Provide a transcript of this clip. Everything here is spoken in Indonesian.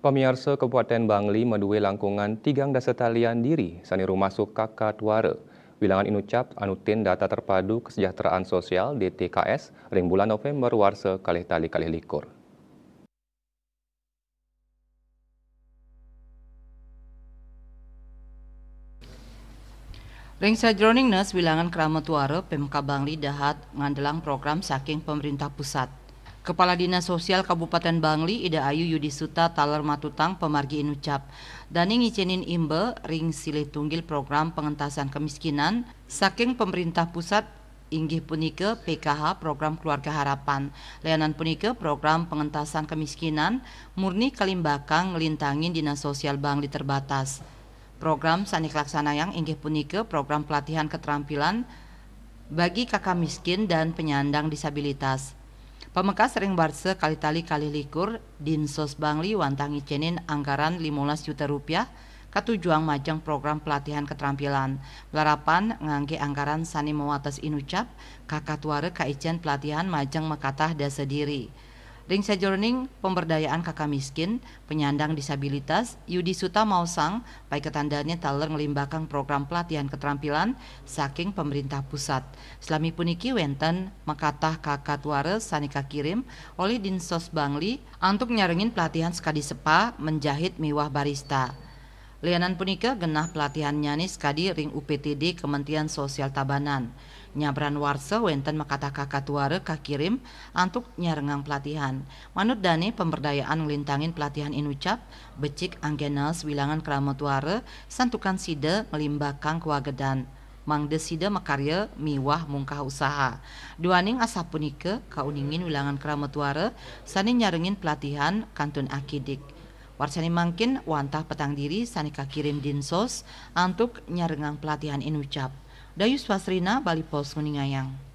Pemirsa Kabupaten Bangli medue langkungan tigang dasar talian diri sani rumah kakak katwara. Wilangan inucap anutin data terpadu kesejahteraan sosial DTKS ring bulan November warse kalih tali kalih likur. Ring sajroning nes wilangan keramat wara Pemka Bangli dahat ngandelang program saking pemerintah pusat. Kepala Dinas Sosial Kabupaten Bangli, Ida Ayu Yudisuta Taler Matutang Pemargi Inucap. Dani ngicinin imbe ring silih tunggil program pengentasan kemiskinan saking pemerintah pusat inggih punike PKH program keluarga harapan layanan punike program pengentasan kemiskinan murni kalimbakang ngelintangin dinas sosial Bangli terbatas program sanik laksana yang inggih punike program pelatihan keterampilan bagi kakak miskin dan penyandang disabilitas Pemekas sering barse kali-tali kali likur dinsos Bangli wantangi cenin anggaran 15 juta rupiah katujuang majang program pelatihan keterampilan. Larapan ngangge anggaran sani mewates inucap kakak tuare kaijen pelatihan majang mekatah dasa diri. Ring Sejourning pemberdayaan kakak miskin, penyandang disabilitas, Yudi Suta Mausang, baik ketandanya taler ngelimbakang program pelatihan keterampilan saking pemerintah pusat. Selami puniki wenten mekatah kakak tuare sanika kirim oleh Dinsos Bangli untuk nyaringin pelatihan sekadi sepa menjahit miwah barista. Lianan punika genah pelatihan nyanis kadi ring UPTD Kementerian Sosial Tabanan. Nyabran warsa wenten makata kakatuare kakirim antuk nyarengang pelatihan. Manut dani pemberdayaan ngelintangin pelatihan inucap, becik anggenas wilangan keramotuare, santukan sida ngelimbakang kewagedan. Mang sida makarya miwah mungkah usaha. Duaning asap punike kauningin wilangan kerametuara sani nyarengin pelatihan kantun akidik. Warsani mangkin wantah petang diri sanika kirim dinsos antuk nyarengang pelatihan inucap. Dayu swasrina Bali Pos Kuningayang.